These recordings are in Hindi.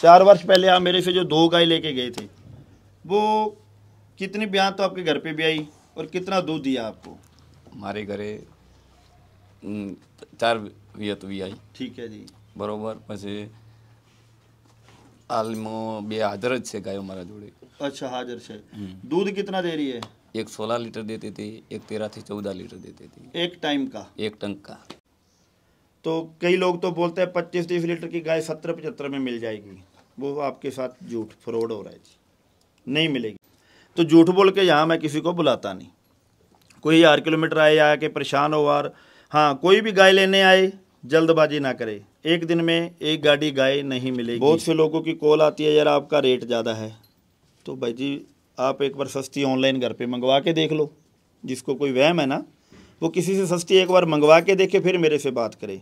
चार वर्ष पहले आप मेरे से जो दो गाय लेके गए थे वो कितनी ब्याह तो आपके घर पे भी आई और कितना दूध दिया आपको हमारे घरे चार बियत तो भी आई ठीक है जी बरोबर पैसे आलमो बे હાજર से गाय हमारा મારા अच्छा हाजर से हम्म। दूध कितना दे रही है एक सोलह लीटर देती थी एक तेरह से चौदह लीटर देती थी एक टाइम का एक टंक का तो कई लोग तो बोलते हैं पच्चीस तीस लीटर की गाय सत्रह पचहत्तर में मिल जाएगी वो आपके साथ झूठ फ्रॉड हो रहा है जी नहीं मिलेगी तो झूठ बोल के यहाँ मैं किसी को बुलाता नहीं कोई हज़ार किलोमीटर आए आके के परेशान हो और हाँ कोई भी गाय लेने आए जल्दबाजी ना करे एक दिन में एक गाड़ी गाय नहीं मिलेगी बहुत से लोगों की कॉल आती है यार आपका रेट ज़्यादा है तो भाई जी आप एक बार सस्ती ऑनलाइन घर पे मंगवा के देख लो जिसको कोई वहम है ना वो किसी से सस्ती एक बार मंगवा के देखे फिर मेरे से बात करे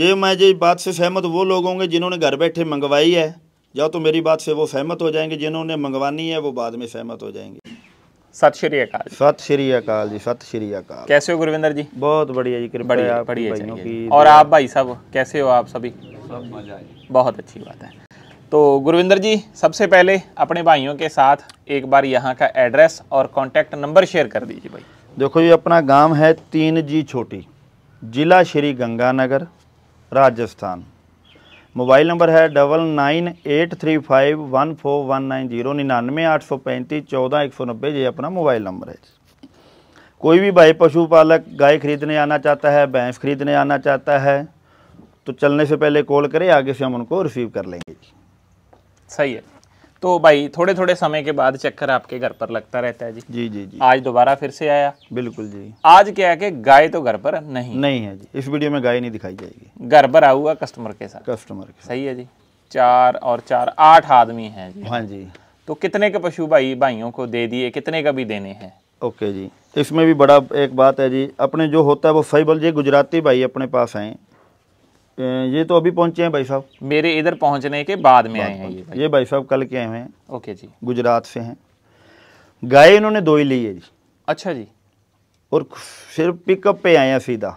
जे मैं जी बात से सहमत वो लोग होंगे जिन्होंने घर बैठे मंगवाई है या तो मेरी बात से वो सहमत हो जाएंगे जिन्होंने मंगवानी है वो बाद में सहमत हो जाएंगे सत श्री अकाल सत श्री अकाल जी सत श्री अकाल कैसे हो गुरविंदर जी बहुत बढ़िया जी बढ़िया बढ़िया की और आप भाई साहब कैसे हो आप सभी सब मजा बहुत अच्छी बात है तो गुरविंदर जी सबसे पहले अपने भाइयों के साथ एक बार यहाँ का एड्रेस और कॉन्टैक्ट नंबर शेयर कर दीजिए भाई देखो ये अपना गाँव है तीन जी छोटी जिला श्री गंगानगर राजस्थान मोबाइल नंबर है double nine eight three five one four one nine zero निन्यानवे आठ सौ पैंतीस चौदह एक सौ नब्बे ये अपना मोबाइल नंबर है कोई भी भाई पशुपालक गाय खरीदने आना चाहता है भैंस खरीदने आना चाहता है तो चलने से पहले कॉल करें आगे से हम उनको रिसीव कर लेंगे सही है तो भाई थोड़े थोड़े समय के बाद चक्कर आपके घर पर लगता रहता है जी जी जी जी आज दोबारा फिर से आया बिल्कुल जी आज क्या है कि गाय तो घर पर नहीं नहीं है जी इस वीडियो में गाय नहीं दिखाई जाएगी घर पर आ हुआ कस्टमर के साथ कस्टमर के सही है जी चार और चार आठ आदमी है जी हाँ जी तो कितने के पशु भाई भाइयों को दे दिए कितने का भी देने हैं ओके जी इसमें भी बड़ा एक बात है जी अपने जो होता है वो सही बोल जी गुजराती भाई अपने पास आए ये तो अभी पहुंचे हैं भाई साहब मेरे इधर पहुंचने के बाद में आए हैं ये भाई। ये भाई साहब कल के आए हुए हैं ओके जी गुजरात से हैं गाय इन्होंने दो ही ली है जी अच्छा जी और सिर्फ पिकअप पे आए हैं सीधा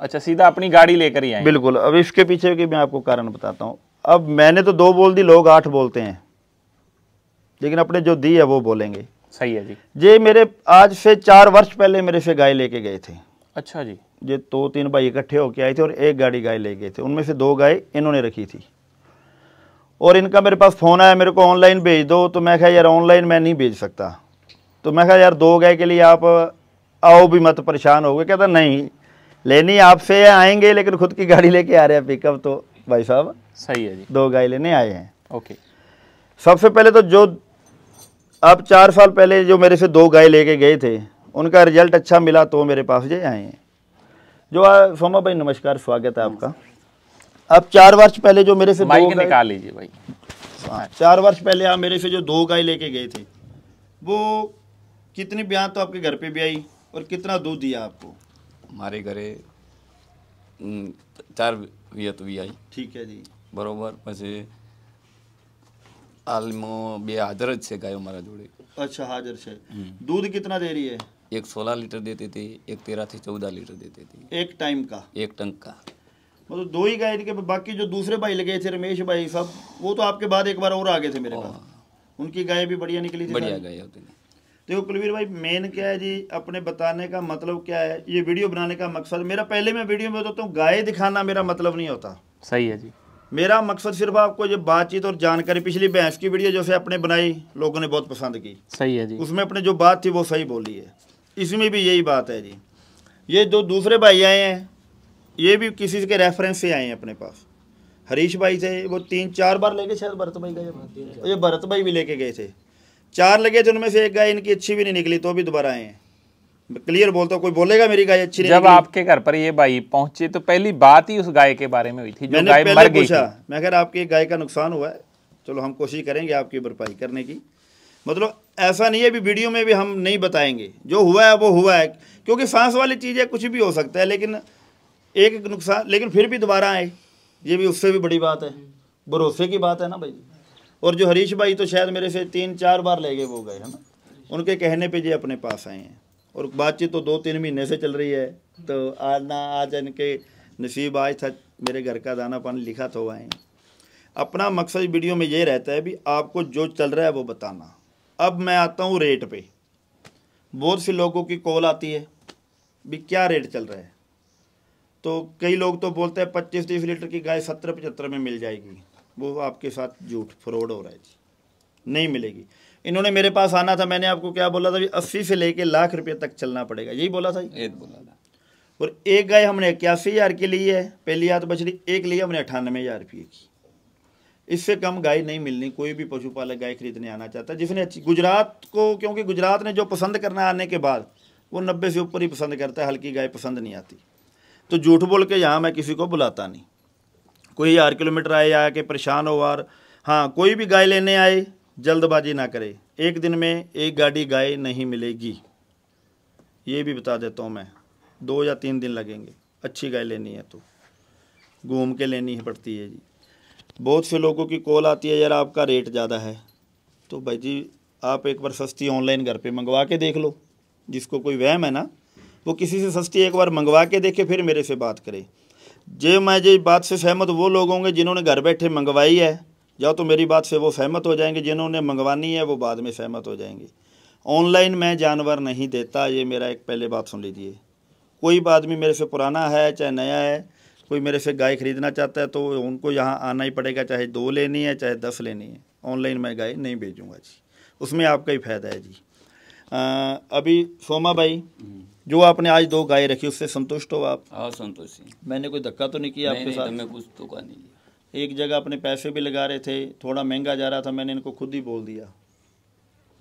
अच्छा सीधा अपनी गाड़ी लेकर ही आए बिल्कुल अब इसके पीछे की मैं आपको कारण बताता हूँ अब मैंने तो दो बोल दी लोग आठ बोलते हैं लेकिन अपने जो दी है वो बोलेंगे सही है जी ये मेरे आज से चार वर्ष पहले मेरे से गाय लेके गए थे अच्छा जी ये दो तीन भाई इकट्ठे होके आए थे और एक गाड़ी गाय ले गए थे उनमें से दो गाय इन्होंने रखी थी और इनका मेरे पास फ़ोन आया मेरे को ऑनलाइन भेज दो तो मैं कहा यार ऑनलाइन मैं नहीं भेज सकता तो मैं कहा यार दो गाय के लिए आप आओ भी मत परेशान हो गए कहता नहीं लेनी आपसे आएंगे लेकिन खुद की गाड़ी लेके आ रहे हैं पिकअप तो भाई साहब सही है जी दो गाय लेने आए हैं ओके सबसे पहले तो जो आप चार साल पहले जो मेरे से दो गाय लेके गए थे उनका रिजल्ट अच्छा मिला तो मेरे पास जे आए हैं जो सोमा भाई नमस्कार स्वागत है आपका अब चार वर्ष पहले जो मेरे से दो निकाल लीजिए भाई हाँ, चार वर्ष पहले आप मेरे से जो दो गाय लेके गए थे वो कितनी ब्याह तो आपके घर पे भी आई और कितना दूध दिया आपको हमारे घरे चार तो भी आई ठीक है जी बरोबर पैसे आलमो बे હાજર से गाय हमारा जोड़े अच्छा हाजर से हम्म। दूध कितना दे रही है एक सोलह लीटर देते थे एक तेरह से चौदह लीटर देते थे एक टाइम का एक टंक का मतलब दो ही गाय के बाकी जो दूसरे भाई लगे थे रमेश भाई सब वो तो आपके बाद एक बार और आ गए थे मेरे पास उनकी गाय भी बढ़िया निकली थी बढ़िया गाय होती है तो। देखो कुलवीर भाई मेन क्या है जी अपने बताने का मतलब क्या है ये वीडियो बनाने का मकसद मेरा पहले मैं वीडियो में बताता हूँ गाय दिखाना मेरा मतलब नहीं होता सही है जी मेरा मकसद सिर्फ आपको जो बातचीत और जानकारी पिछली भैंस की वीडियो जैसे अपने बनाई लोगों ने बहुत पसंद की सही है जी उसमें अपने जो बात थी वो सही बोली है इसमें भी यही बात है जी ये जो दूसरे भाई आए हैं ये भी किसी के रेफरेंस से आए हैं अपने पास हरीश भाई थे वो तीन चार बार लेके शायद भरत भाई गए ये भरत भाई भी लेके गए थे चार लगे थे उनमें से एक गाय इनकी अच्छी भी नहीं निकली तो भी दोबारा आए हैं क्लियर बोलता हूँ कोई बोलेगा मेरी गाय अच्छी जब आपके घर पर ये भाई पहुंचे तो पहली बात ही उस गाय के बारे में हुई थी जो गाय मर गई पूछा मैं खैर आपकी गाय का नुकसान हुआ है चलो हम कोशिश करेंगे आपकी भरपाई करने की मतलब ऐसा नहीं है भी वीडियो में भी हम नहीं बताएंगे जो हुआ है वो हुआ है क्योंकि सांस वाली चीज़ें कुछ भी हो सकता है लेकिन एक नुकसान लेकिन फिर भी दोबारा आए ये भी उससे भी बड़ी बात है भरोसे की बात है ना भाई और जो हरीश भाई तो शायद मेरे से तीन चार बार ले गए वो गए है ना उनके कहने पर ये अपने पास आए हैं और बातचीत तो दो तीन महीने से चल रही है तो आज ना आज इनके नसीब आज था मेरे घर का दाना पानी लिखा तो हुआ है अपना मकसद वीडियो में ये रहता है भी आपको जो चल रहा है वो बताना अब मैं आता हूँ रेट पे बहुत से लोगों की कॉल आती है भी क्या रेट चल रहा है तो कई लोग तो बोलते हैं पच्चीस तीस लीटर की गाय सत्रह पचहत्तर में मिल जाएगी वो आपके साथ झूठ फ्रॉड हो रहा है जी नहीं मिलेगी इन्होंने मेरे पास आना था मैंने आपको क्या बोला था अस्सी से लेके लाख रुपये तक चलना पड़ेगा यही बोला था एक बोला था और एक गाय हमने इक्यासी हज़ार की ली है पहली याद बछड़ी एक ली हमने अठानवे हज़ार रुपये की इससे कम गाय नहीं मिलनी कोई भी पशुपालक गाय खरीदने आना चाहता है जिसने अच्छी गुजरात को क्योंकि गुजरात ने जो पसंद करना आने के बाद वो नब्बे से ऊपर ही पसंद करता है हल्की गाय पसंद नहीं आती तो झूठ बोल के यहाँ मैं किसी को बुलाता नहीं कोई हजार किलोमीटर आए या के परेशान हो और हाँ कोई भी गाय लेने आए जल्दबाजी ना करे एक दिन में एक गाड़ी गाय नहीं मिलेगी ये भी बता देता हूँ मैं दो या तीन दिन लगेंगे अच्छी गाय लेनी है तो घूम के लेनी ही पड़ती है जी बहुत से लोगों की कॉल आती है यार आपका रेट ज़्यादा है तो भाई जी आप एक बार सस्ती ऑनलाइन घर पे मंगवा के देख लो जिसको कोई वहम है ना वो किसी से सस्ती एक बार मंगवा के देखे फिर मेरे से बात करे जे मैं जे बात से सहमत वो लोग होंगे जिन्होंने घर बैठे मंगवाई है या तो मेरी बात से वो सहमत हो जाएंगे जिन्होंने मंगवानी है वो बाद में सहमत हो जाएंगे ऑनलाइन मैं जानवर नहीं देता ये मेरा एक पहले बात सुन लीजिए कोई भी आदमी मेरे से पुराना है चाहे नया है कोई मेरे से गाय खरीदना चाहता है तो उनको यहाँ आना ही पड़ेगा चाहे दो लेनी है चाहे दस लेनी है ऑनलाइन मैं गाय नहीं भेजूँगा जी उसमें आपका ही फायदा है जी आ, अभी सोमा भाई हम्म। जो आपने आज दो गाय रखी उससे संतुष्ट हो आप हाँ संतुष्ट मैंने कोई धक्का तो नहीं किया आपके तो साथ मैं कुछ तो का नहीं एक जगह अपने पैसे भी लगा रहे थे थोड़ा महंगा जा रहा था मैंने इनको खुद ही बोल दिया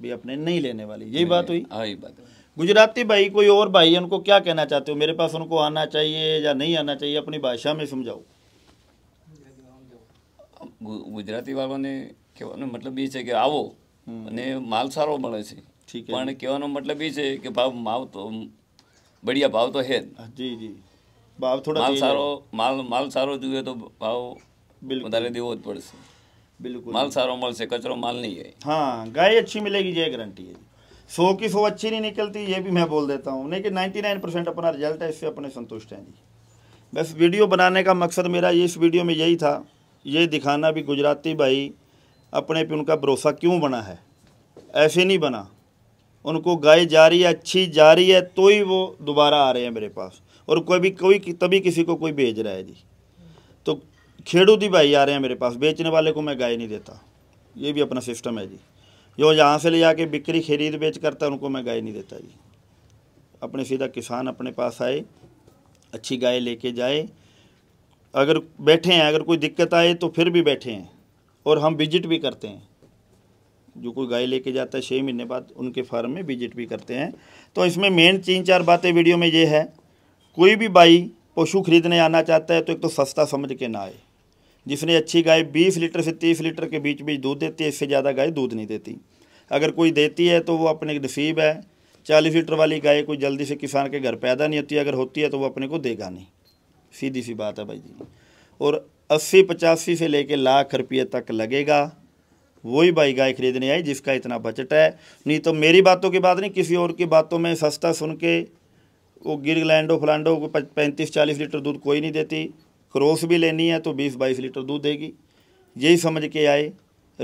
भी अपने नहीं लेने वाली यही बात हुई हाँ यही बात गुजराती भाई कोई और भाई है उनको क्या कहना चाहते हो मेरे पास उनको आना चाहिए या नहीं आना चाहिए अपनी भाषा में समझाओ ગુજરાતી વાળાને કહેવાનો મતલબ એ છે કે આવો અને માલ સારો મળે છે ઠીક પણ કહેવાનો મતલબ એ છે કે ભાવ માલ તો બઢિયા ભાવ તો હે જી જી ભાવ થોડા માલ સારો માલ માલ સારો જોઈએ તો ભાવ વધારે દેવો જ પડશે બિલકુલ માલ સારો મળશે કચરો માલ નહીં હા ગાય અચ્છી મિલેગી જે ગારંટી હે सौ की सौ अच्छी नहीं निकलती ये भी मैं बोल देता हूँ लेकिन नाइन्टी नाइन परसेंट अपना रिजल्ट है इससे अपने संतुष्ट हैं जी बस वीडियो बनाने का मकसद मेरा ये इस वीडियो में यही था ये दिखाना भी गुजराती भाई अपने पे उनका भरोसा क्यों बना है ऐसे नहीं बना उनको गाय जा रही है अच्छी जा रही है तो ही वो दोबारा आ रहे हैं मेरे पास और कोई भी कोई तभी किसी को कोई भेज रहा है जी तो खेड़ू दी भाई आ रहे हैं मेरे पास बेचने वाले को मैं गाय नहीं देता ये भी अपना सिस्टम है जी जो यहाँ से ले जाके बिक्री खरीद बेच करता उनको मैं गाय नहीं देता जी अपने सीधा किसान अपने पास आए अच्छी गाय लेके जाए अगर बैठे हैं अगर कोई दिक्कत आए तो फिर भी बैठे हैं और हम विजिट भी करते हैं जो कोई गाय लेके जाता है छः महीने बाद उनके फार्म में विजिट भी करते हैं तो इसमें मेन तीन चार बातें वीडियो में ये है कोई भी बाई पशु खरीदने आना चाहता है तो एक तो सस्ता समझ के ना आए जिसने अच्छी गाय 20 लीटर से 30 लीटर के बीच बीच दूध देती है इससे ज़्यादा गाय दूध नहीं देती अगर कोई देती है तो वो अपने नसीब है चालीस लीटर वाली गाय कोई जल्दी से किसान के घर पैदा नहीं होती अगर होती है तो वो अपने को देगा नहीं सीधी सी बात है भाई जी और अस्सी पचासी से लेके लाख रुपये तक लगेगा वही भाई गाय खरीदने आई जिसका इतना बजट है नहीं तो मेरी बातों की बात नहीं किसी और की बातों में सस्ता सुन के वो गिर लैंडो फलांडो को पैंतीस चालीस लीटर दूध कोई नहीं देती क्रॉस भी लेनी है तो बीस बाईस लीटर दूध देगी यही समझ के आए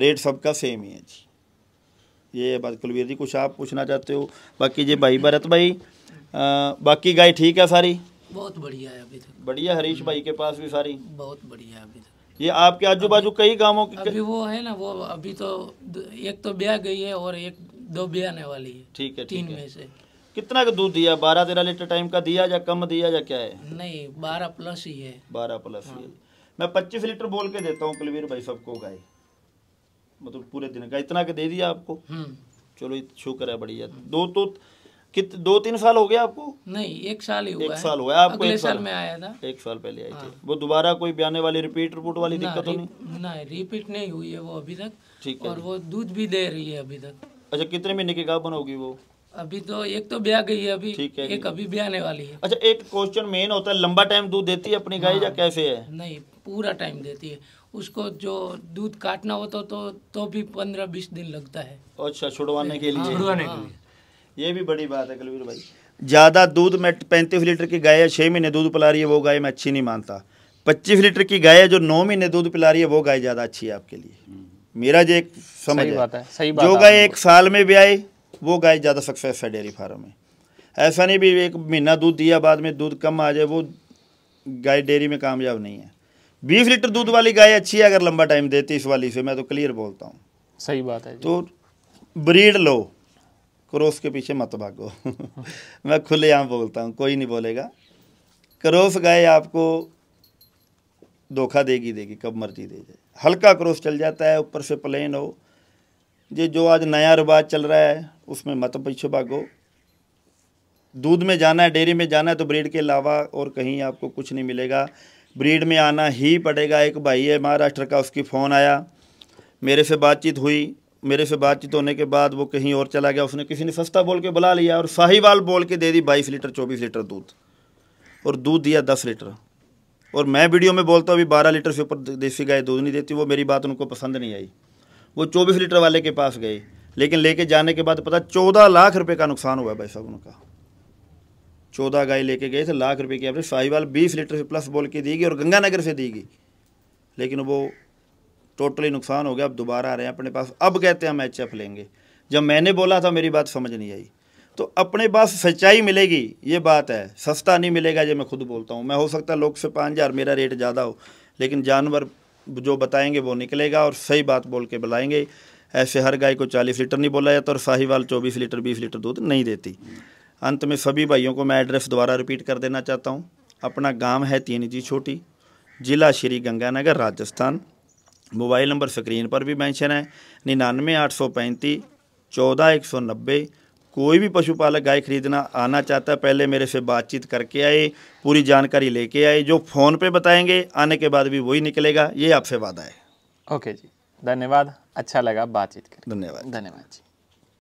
रेट सबका सेम ही है जी ये बात कुलवीर जी कुछ आप पूछना चाहते हो बाकी जी भाई भरत भाई आ, बाकी गाय ठीक है सारी बहुत बढ़िया है अभी तक बढ़िया हरीश भाई के पास भी सारी बहुत बढ़िया है अभी तक ये आपके आजू बाजू कई गांवों की अभी वो है ना वो अभी तो एक तो ब्याह गई है और एक दो ब्याहने वाली है ठीक है तीन में से कितना का दूध दिया बारह तेरह लीटर टाइम का दिया या कम दिया या क्या है नहीं बारह प्लस ही है बारह प्लस ही है हाँ। मैं पच्चीस लीटर बोल के देता हूँ कुलवीर भाई सबको गाय मतलब पूरे दिन का इतना के दे दिया आपको हम्म। चलो शुक्र है बढ़िया दो तो कित दो तीन साल हो गया आपको नहीं एक साल ही हुआ एक है। साल हुआ आपको एक साल, साल में आया था एक साल पहले आई थी हाँ। वो दोबारा कोई बयाने वाली रिपीट रिपोर्ट वाली दिक्कत तो नहीं ना रिपीट नहीं हुई है वो अभी तक ठीक है और वो दूध भी दे रही है अभी तक अच्छा कितने महीने की गाय बनोगी वो अभी तो एक तो ब्याह गई है अभी ठीक है एक अभी ब्याह आने वाली है अच्छा एक क्वेश्चन मेन होता है लंबा टाइम दूध देती है अपनी गाय या हाँ। कैसे है नहीं पूरा टाइम देती है उसको जो दूध काटना हो तो तो, तो भी पंद्रह बीस दिन लगता है अच्छा छुड़वाने के लिए हाँ। छुड़वाने के लिए ये भी बड़ी बात है कलवीर भाई ज़्यादा दूध में पैंतीस लीटर की गाय छह महीने दूध पिला रही है वो गाय मैं अच्छी नहीं मानता पच्चीस लीटर की गाय जो नौ महीने दूध पिला रही है वो गाय ज़्यादा अच्छी है आपके लिए हम्म। मेरा जो एक समझ बात है सही बात जो गाय एक साल में ब्याए वो गाय ज़्यादा सक्सेस है डेयरी फार्म में ऐसा नहीं भी एक महीना दूध दिया बाद में दूध कम आ जाए वो गाय डेयरी में कामयाब नहीं है बीस लीटर दूध वाली गाय अच्छी है अगर लंबा टाइम देती इस वाली से मैं तो क्लियर बोलता हूँ सही बात है तो ब्रीड लो क्रोस के पीछे मत भागो मैं खुलेआम बोलता हूँ कोई नहीं बोलेगा क्रोस गाय आपको धोखा देगी देगी कब मर्जी दे जाए हल्का क्रोस चल जाता है ऊपर से प्लेन हो ये जो आज नया रिवाज चल रहा है उसमें मत पीछे भागो दूध में जाना है डेयरी में जाना है तो ब्रीड के अलावा और कहीं आपको कुछ नहीं मिलेगा ब्रीड में आना ही पड़ेगा एक भाई है महाराष्ट्र का उसकी फ़ोन आया मेरे से बातचीत हुई मेरे से बातचीत होने के बाद वो कहीं और चला गया उसने किसी ने सस्ता बोल के बुला लिया और साहिवाल बोल के दे दी बाईस लीटर चौबीस लीटर दूध और दूध दिया दस लीटर और मैं वीडियो में बोलता हूँ अभी बारह लीटर से ऊपर देसी गाय दूध नहीं देती वो मेरी बात उनको पसंद नहीं आई वो चौबीस लीटर वाले के पास गए लेकिन लेके जाने के बाद पता चौदह लाख रुपये का नुकसान हुआ भाई साहब उनका चौदह गाय लेके गए थे लाख रुपये की अपने साहिवाल बीस लीटर से प्लस बोल के दी गई और गंगानगर से दी गई लेकिन वो टोटली नुकसान हो गया अब दोबारा आ रहे हैं अपने पास अब कहते हैं हम एच एफ लेंगे जब मैंने बोला था मेरी बात समझ नहीं आई तो अपने पास सच्चाई मिलेगी ये बात है सस्ता नहीं मिलेगा जो मैं खुद बोलता हूँ मैं हो सकता है लोग से पाँच हज़ार मेरा रेट ज़्यादा हो लेकिन जानवर जो बताएंगे वो निकलेगा और सही बात बोल के बुलाएंगे ऐसे हर गाय को चालीस लीटर नहीं बोला जाता और साहिवाल चौबीस लीटर बीस लीटर दूध नहीं देती अंत में सभी भाइयों को मैं एड्रेस दोबारा रिपीट कर देना चाहता हूँ अपना गांव है तीन जी छोटी ज़िला Shri Ganganagar Rajasthan mobile number screen पर भी मैंशन है निन्यानवे आठ सौ पैंतीस चौदह एक सौ नब्बे कोई भी पशुपालक गाय खरीदना आना चाहता है पहले मेरे से बातचीत करके आए पूरी जानकारी लेके आए जो फ़ोन पे बताएंगे आने के बाद भी वही निकलेगा ये आपसे वादा है ओके जी धन्यवाद अच्छा लगा बातचीत कर धन्यवाद धन्यवाद जी